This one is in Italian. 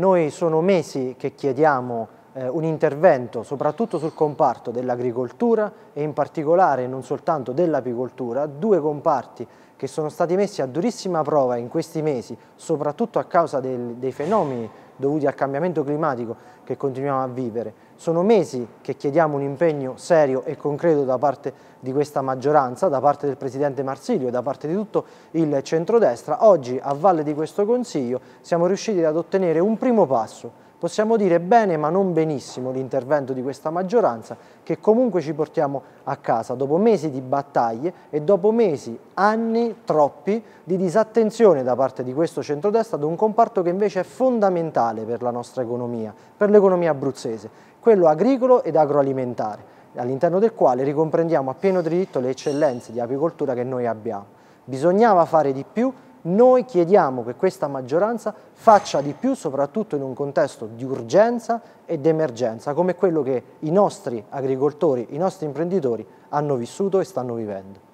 Noi sono mesi che chiediamo eh, un intervento soprattutto sul comparto dell'agricoltura e in particolare non soltanto dell'apicoltura, due comparti che sono stati messi a durissima prova in questi mesi, soprattutto a causa del, dei fenomeni dovuti al cambiamento climatico che continuiamo a vivere. Sono mesi che chiediamo un impegno serio e concreto da parte di questa maggioranza, da parte del Presidente Marsilio e da parte di tutto il centrodestra. Oggi, a valle di questo Consiglio, siamo riusciti ad ottenere un primo passo Possiamo dire bene ma non benissimo l'intervento di questa maggioranza che comunque ci portiamo a casa dopo mesi di battaglie e dopo mesi, anni troppi, di disattenzione da parte di questo centrodestra ad un comparto che invece è fondamentale per la nostra economia, per l'economia abruzzese, quello agricolo ed agroalimentare, all'interno del quale ricomprendiamo a pieno diritto le eccellenze di apicoltura che noi abbiamo. Bisognava fare di più noi chiediamo che questa maggioranza faccia di più, soprattutto in un contesto di urgenza ed emergenza, come quello che i nostri agricoltori, i nostri imprenditori hanno vissuto e stanno vivendo.